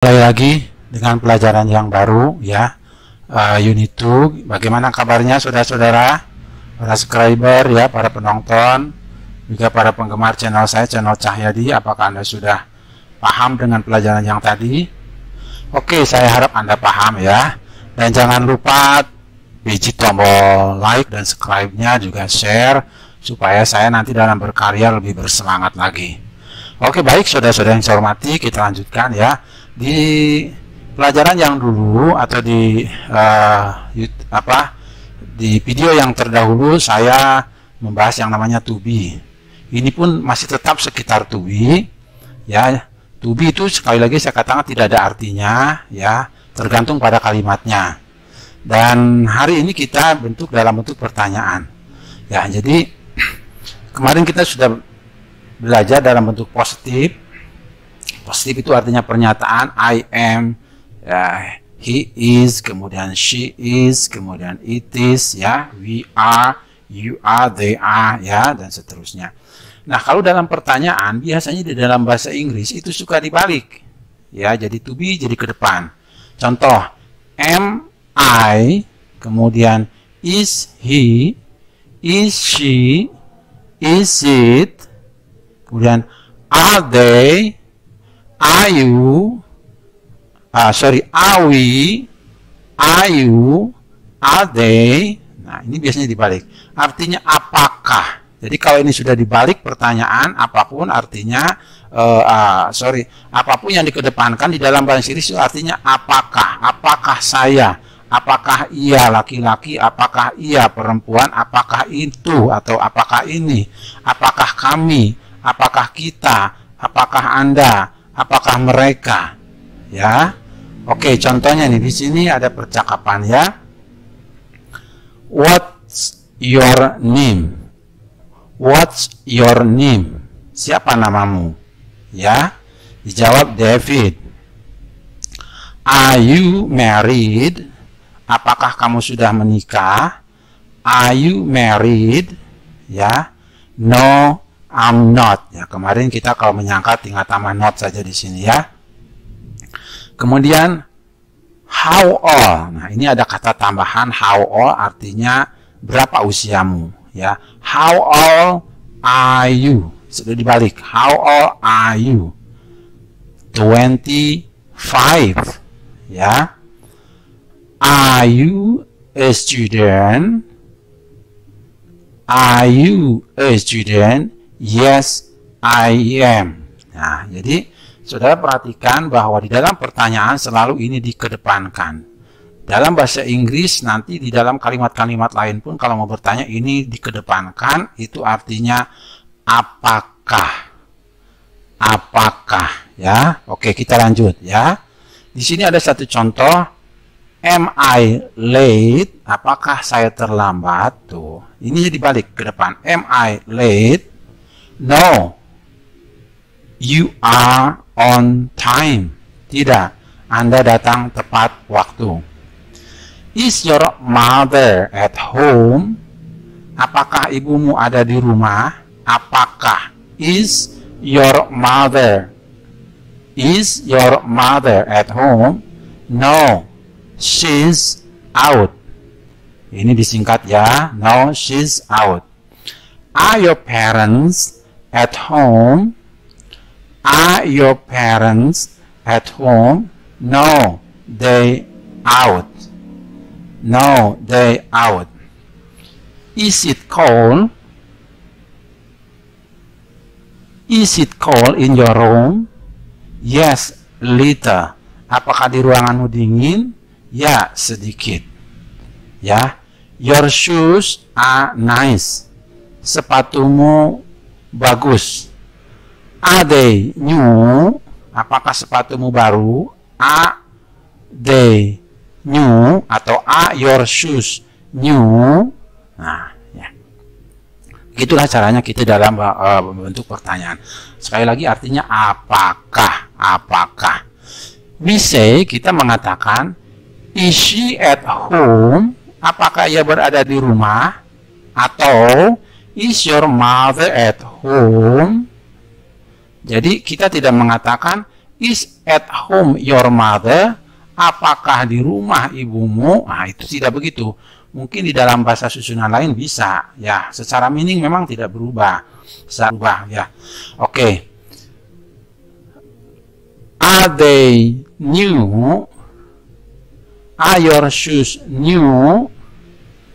mulai lagi dengan pelajaran yang baru ya uh, unit 2 bagaimana kabarnya saudara-saudara para subscriber ya para penonton juga para penggemar channel saya channel Cahyadi apakah anda sudah paham dengan pelajaran yang tadi Oke saya harap anda paham ya dan jangan lupa biji tombol like dan subscribe-nya juga share supaya saya nanti dalam berkarya lebih bersemangat lagi Oke baik saudara-saudara yang saya hormati kita lanjutkan ya di pelajaran yang dulu atau di uh, apa di video yang terdahulu saya membahas yang namanya tubi ini pun masih tetap sekitar tubi ya tubi itu sekali lagi saya katakan tidak ada artinya ya tergantung pada kalimatnya dan hari ini kita bentuk dalam bentuk pertanyaan ya jadi kemarin kita sudah belajar dalam bentuk positif Positif itu artinya pernyataan I am, ya, he is, kemudian she is, kemudian it is, ya, we are, you are, they are, ya, dan seterusnya. Nah, kalau dalam pertanyaan biasanya di dalam bahasa Inggris itu suka dibalik. Ya, jadi to be jadi ke depan. Contoh, am I, kemudian is he, is she, is it, kemudian are they, Ayu, ah sorry, awi, ayu, ade. Nah, ini biasanya dibalik. Artinya apakah? Jadi kalau ini sudah dibalik pertanyaan apapun artinya uh, uh, sorry apapun yang dikedepankan di dalam bahasa Inggris itu artinya apakah apakah saya apakah ia laki-laki apakah ia perempuan apakah itu atau apakah ini apakah kami apakah kita apakah anda apakah mereka ya oke contohnya nih di sini ada percakapan ya what's your name what's your name siapa namamu ya dijawab David are you married apakah kamu sudah menikah are you married ya no I'm not. Ya, kemarin kita kalau menyangka tinggal tambah not saja di sini ya. Kemudian how old. Nah, ini ada kata tambahan how old artinya berapa usiamu ya. How old are you? Sudah dibalik. How old are you? 25 ya. Are you a student? Are you a student? Yes, I am. Nah, jadi saudara perhatikan bahwa di dalam pertanyaan selalu ini dikedepankan. Dalam bahasa Inggris nanti di dalam kalimat-kalimat lain pun kalau mau bertanya ini dikedepankan itu artinya apakah apakah ya. Oke, kita lanjut ya. Di sini ada satu contoh Am I late? Apakah saya terlambat? Tuh, ini jadi balik ke depan. Am I late? No. You are on time. Tidak. Anda datang tepat waktu. Is your mother at home? Apakah ibumu ada di rumah? Apakah is your mother? Is your mother at home? No, she's out. Ini disingkat ya. No, she's out. Are your parents at home? Are your parents at home? No, they out. No, they out. Is it cold? Is it cold in your room? Yes, little. Apakah di ruanganmu dingin? Ya, sedikit. Ya. Your shoes are nice. Sepatumu bagus. Are they new? Apakah sepatumu baru? Are they new? Atau are your shoes new? Nah, ya. Itulah caranya kita dalam uh, eh, eh, bentuk pertanyaan. Sekali lagi artinya apakah? Apakah? We kita mengatakan, is she at home? Apakah ia berada di rumah? Atau Is your mother at home? Jadi kita tidak mengatakan is at home your mother? Apakah di rumah ibumu? Nah, itu tidak begitu. Mungkin di dalam bahasa susunan lain bisa, ya. Secara meaning memang tidak berubah. Bisa berubah, ya. Oke. Okay. Are they new? Are your shoes new?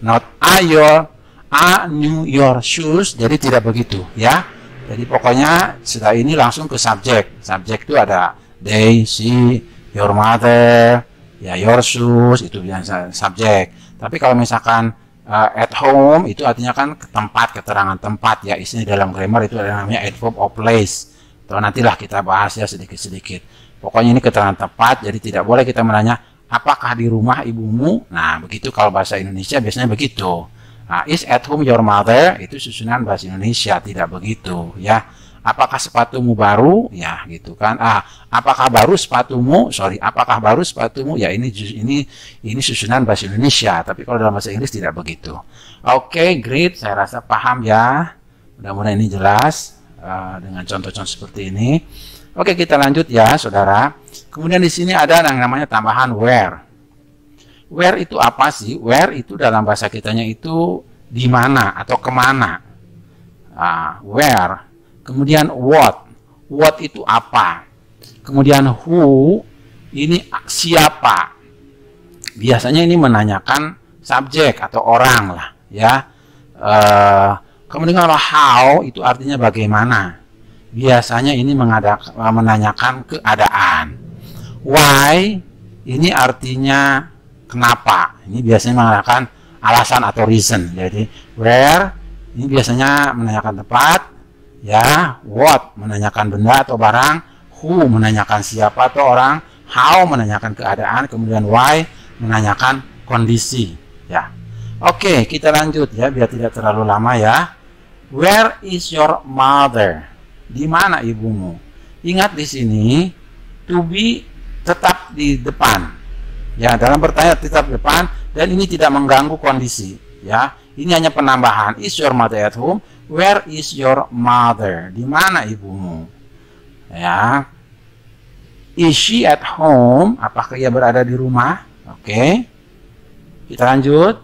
Not are your A New your shoes. Jadi tidak begitu ya. Jadi pokoknya setelah ini langsung ke subjek. Subjek itu ada they, she, your mother, ya your shoes itu biasa subjek. Tapi kalau misalkan uh, at home itu artinya kan ke tempat, keterangan tempat ya. Isinya dalam grammar itu ada namanya adverb of place. Atau nantilah kita bahas ya sedikit-sedikit. Pokoknya ini keterangan tempat, jadi tidak boleh kita menanya apakah di rumah ibumu. Nah, begitu kalau bahasa Indonesia biasanya begitu Nah, is at home your mother itu susunan bahasa Indonesia tidak begitu ya. Apakah sepatumu baru? Ya, gitu kan. Ah, apakah baru sepatumu? Sorry, apakah baru sepatumu? Ya, ini ini ini susunan bahasa Indonesia, tapi kalau dalam bahasa Inggris tidak begitu. Oke, okay, great. Saya rasa paham ya. Mudah-mudahan ini jelas uh, dengan contoh-contoh seperti ini. Oke, okay, kita lanjut ya, saudara. Kemudian di sini ada yang namanya tambahan where where itu apa sih? Where itu dalam bahasa kitanya itu di mana atau kemana? Ah, where. Kemudian what. What itu apa? Kemudian who ini siapa? Biasanya ini menanyakan subjek atau orang lah, ya. Uh, kemudian kalau how itu artinya bagaimana. Biasanya ini menanyakan keadaan. Why ini artinya kenapa. Ini biasanya menggunakan alasan atau reason. Jadi where ini biasanya menanyakan tempat, ya what menanyakan benda atau barang, who menanyakan siapa atau orang, how menanyakan keadaan, kemudian why menanyakan kondisi, ya. Oke, kita lanjut ya biar tidak terlalu lama ya. Where is your mother? Di mana ibumu? Ingat di sini to be tetap di depan ya dalam pertanyaan tetap depan dan ini tidak mengganggu kondisi ya ini hanya penambahan is your mother at home where is your mother di mana ibumu ya is she at home apakah ia berada di rumah oke okay. kita lanjut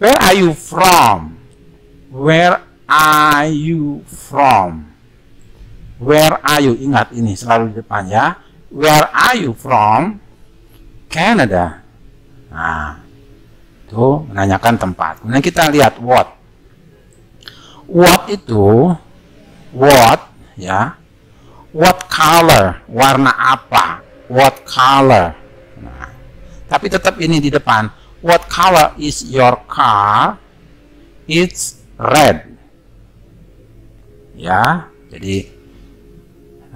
where are you from where are you from where are you ingat ini selalu di depan ya where are you from Canada. Nah, itu menanyakan tempat. Kemudian kita lihat what. What itu what ya. What color? Warna apa? What color? Nah, tapi tetap ini di depan. What color is your car? It's red. Ya, jadi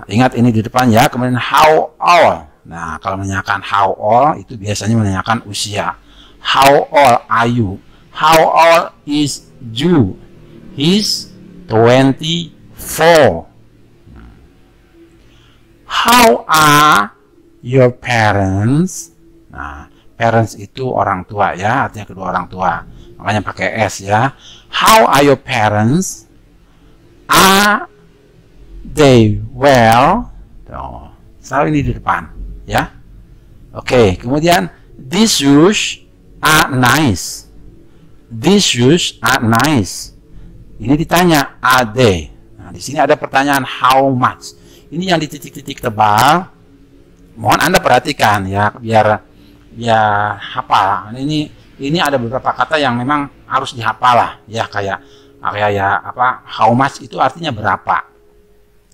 ingat ini di depan ya. Kemudian how old? Nah, kalau menanyakan how old itu biasanya menanyakan usia. How old are you? How old is you? He's 24. How are your parents? Nah, parents itu orang tua ya, artinya kedua orang tua. Makanya pakai S ya. How are your parents? Are they well? Tuh, selalu ini di depan ya oke okay. kemudian these shoes are nice these shoes are nice ini ditanya are nah di sini ada pertanyaan how much ini yang di titik titik tebal mohon anda perhatikan ya biar ya apa? Nah, ini ini ada beberapa kata yang memang harus dihafal lah ya kayak kayak ya apa how much itu artinya berapa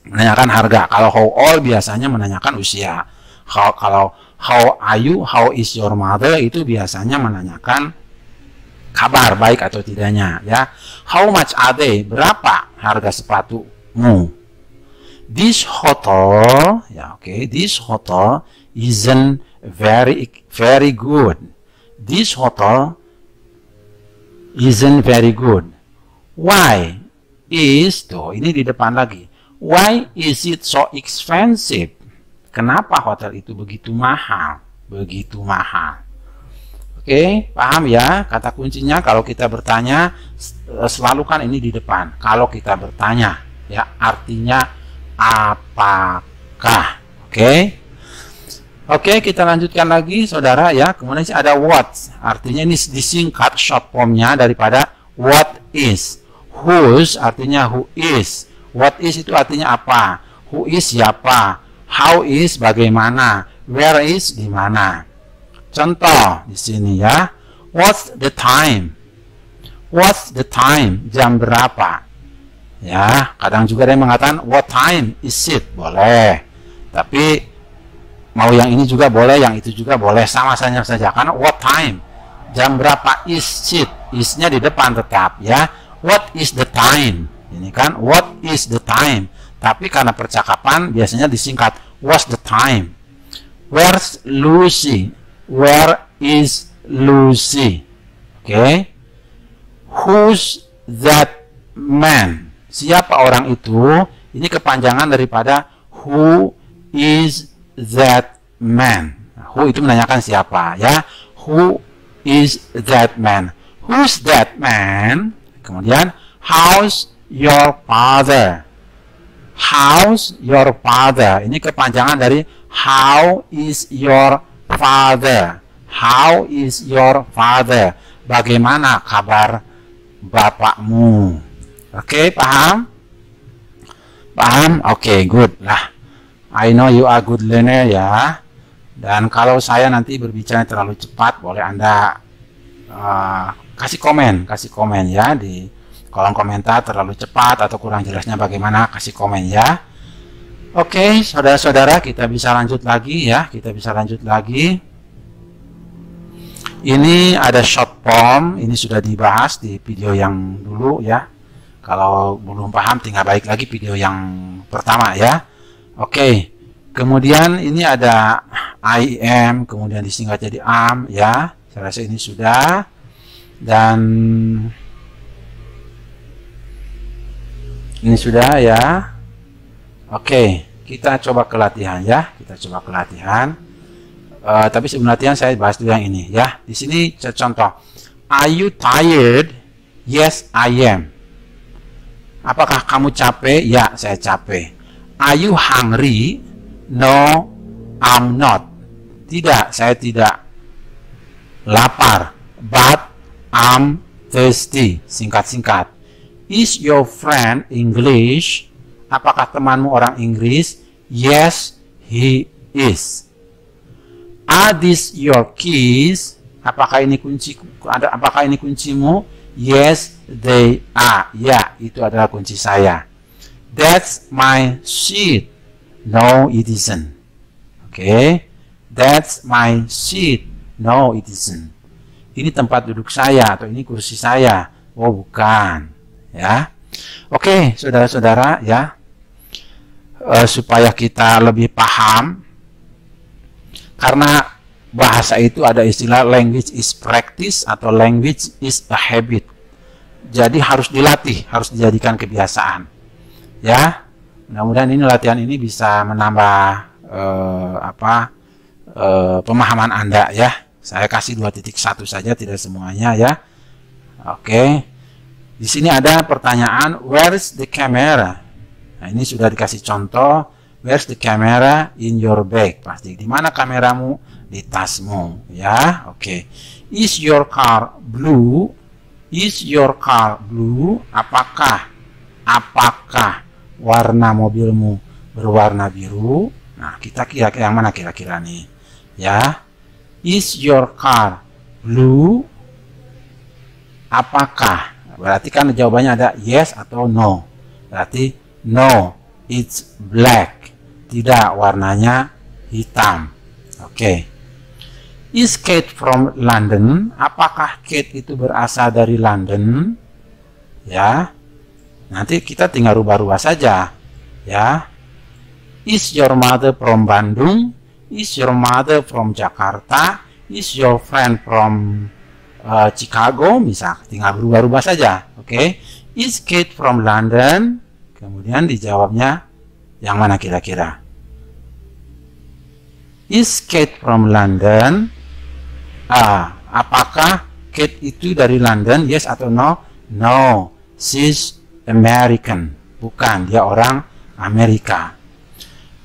menanyakan harga kalau how old biasanya menanyakan usia how, kalau how are you, how is your mother itu biasanya menanyakan kabar baik atau tidaknya ya. How much are they? Berapa harga sepatumu? This hotel, ya oke, okay, this hotel isn't very very good. This hotel isn't very good. Why is tuh ini di depan lagi. Why is it so expensive? kenapa hotel itu begitu mahal, begitu mahal. Oke, paham ya? Kata kuncinya kalau kita bertanya eh, selalu kan ini di depan. Kalau kita bertanya, ya artinya apakah? Oke. Oke, kita lanjutkan lagi saudara ya. Kemudian sih ada what. Artinya ini disingkat short formnya daripada what is. Whose artinya who is. What is itu artinya apa? Who is siapa? How is bagaimana? Where is di mana? Contoh di sini ya. What's the time? What's the time? Jam berapa? Ya, kadang juga ada yang mengatakan what time is it? Boleh. Tapi mau yang ini juga boleh, yang itu juga boleh, sama saja saja. Karena what time? Jam berapa is it? Isnya di depan tetap ya. What is the time? Ini kan what is the time? Tapi karena percakapan biasanya disingkat. What's the time? Where's Lucy? Where is Lucy? Oke. Okay. Who's that man? Siapa orang itu? Ini kepanjangan daripada who is that man? Nah, who itu menanyakan siapa ya? Who is that man? Who's that man? Kemudian how's your father? how's your father? Ini kepanjangan dari how is your father? How is your father? Bagaimana kabar bapakmu? Oke, okay, paham? Paham? Oke, okay, good lah. I know you are good learner ya. Dan kalau saya nanti berbicara terlalu cepat, boleh Anda uh, kasih komen, kasih komen ya di kolom komentar terlalu cepat atau kurang jelasnya bagaimana kasih komen ya oke saudara-saudara kita bisa lanjut lagi ya kita bisa lanjut lagi ini ada short form ini sudah dibahas di video yang dulu ya kalau belum paham tinggal baik lagi video yang pertama ya oke kemudian ini ada IM kemudian disingkat jadi AM ya saya rasa ini sudah dan Ini sudah ya. Oke, kita coba ke latihan ya. Kita coba ke latihan. Uh, tapi sebelum latihan saya bahas dulu yang ini ya. Di sini contoh. Are you tired? Yes, I am. Apakah kamu capek? Ya, saya capek. Are you hungry? No, I'm not. Tidak, saya tidak lapar. But I'm thirsty. Singkat-singkat. Is your friend English? Apakah temanmu orang Inggris? Yes, he is. Are these your keys? Apakah ini kunci ada apakah ini kuncimu? Yes, they are. Ya, itu adalah kunci saya. That's my seat. No, it isn't. Oke. Okay. That's my seat. No, it isn't. Ini tempat duduk saya atau ini kursi saya. Oh, bukan ya. Oke, saudara-saudara ya. E, supaya kita lebih paham karena bahasa itu ada istilah language is practice atau language is a habit. Jadi harus dilatih, harus dijadikan kebiasaan. Ya. Mudah-mudahan ini latihan ini bisa menambah e, apa? E, pemahaman Anda ya. Saya kasih 2.1 saja tidak semuanya ya. Oke. Okay. Di sini ada pertanyaan, where's the camera? Nah, ini sudah dikasih contoh, where's the camera in your bag? Pasti di mana kameramu? Di tasmu, ya. Oke. Okay. Is your car blue? Is your car blue? Apakah apakah warna mobilmu berwarna biru? Nah, kita kira-kira yang mana kira-kira nih? Ya. Is your car blue? Apakah berarti kan jawabannya ada yes atau no. Berarti no, it's black. Tidak, warnanya hitam. Oke. Okay. Is Kate from London? Apakah Kate itu berasal dari London? Ya. Nanti kita tinggal rubah-rubah saja. Ya. Is your mother from Bandung? Is your mother from Jakarta? Is your friend from uh, Chicago bisa tinggal berubah-ubah saja oke okay? is Kate from London kemudian dijawabnya yang mana kira-kira is Kate from London ah apakah Kate itu dari London yes atau no no she's American bukan dia orang Amerika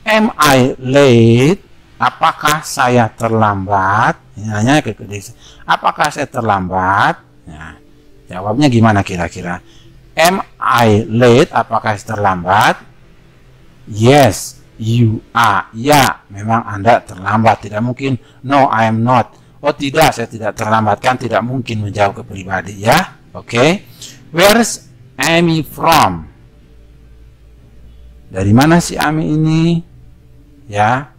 am I late apakah saya terlambat? ke Hanya apakah saya terlambat? Ya, jawabnya gimana kira-kira? Am I late? Apakah saya terlambat? Yes, you are. Ya, memang Anda terlambat. Tidak mungkin. No, I am not. Oh tidak, saya tidak terlambat kan? Tidak mungkin menjawab ke pribadi ya. Oke. Okay. Where's Amy from? Dari mana si Amy ini? Ya,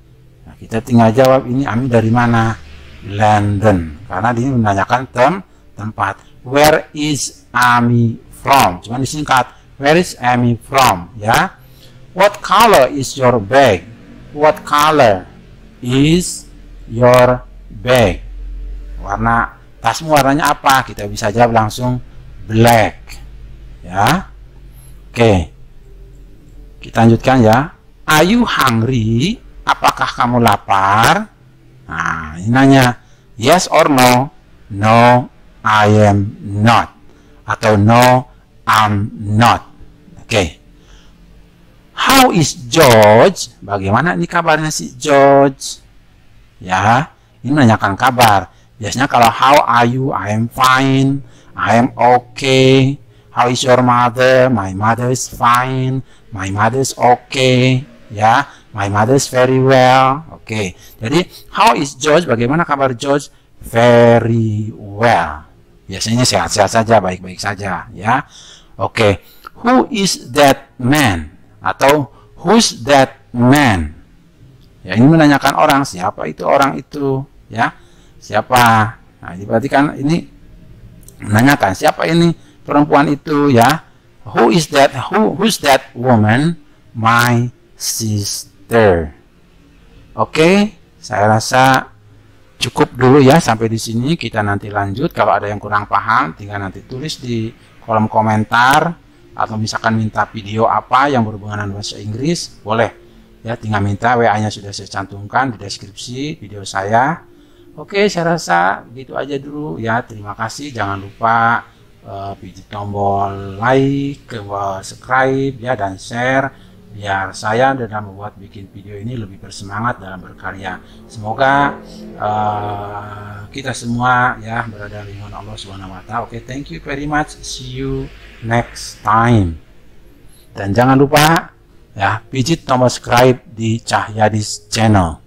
kita tinggal jawab ini ambil dari mana London karena dia menanyakan term tempat where is Ami from cuman disingkat where is Ami from ya what color is your bag what color is your bag warna tasmu warnanya apa kita bisa jawab langsung black ya oke kita lanjutkan ya are you hungry Apakah kamu lapar? Nah, ini nanya yes or no. No, I am not. Atau no, I'm not. Oke. Okay. How is George? Bagaimana ini kabarnya si George? Ya, ini menanyakan kabar. Biasanya kalau how are you? I am fine. I am okay. How is your mother? My mother is fine. My mother is okay. Ya, My mother is very well. Oke. Okay. Jadi how is George? Bagaimana kabar George? Very well. Biasanya sehat-sehat saja, baik-baik saja, ya. Oke. Okay. Who is that man? Atau who's that man? Ya, ini menanyakan orang siapa itu orang itu, ya. Siapa? Nah, berarti kan ini menanyakan siapa ini perempuan itu, ya. Who is that? Who who's that woman? My sister there. Oke, saya rasa cukup dulu ya sampai di sini. Kita nanti lanjut. Kalau ada yang kurang paham, tinggal nanti tulis di kolom komentar atau misalkan minta video apa yang berhubungan dengan bahasa Inggris, boleh. Ya, tinggal minta WA-nya sudah saya cantumkan di deskripsi video saya. Oke, saya rasa gitu aja dulu ya. Terima kasih. Jangan lupa uh, tombol like, eh, subscribe ya dan share Ya saya dalam membuat bikin video ini lebih bersemangat dalam berkarya. Semoga uh, kita semua ya berada di lindungan Allah Subhanahu wa taala. Oke, okay, thank you very much. See you next time. Dan jangan lupa ya pijit tombol subscribe di Cahyadis Channel.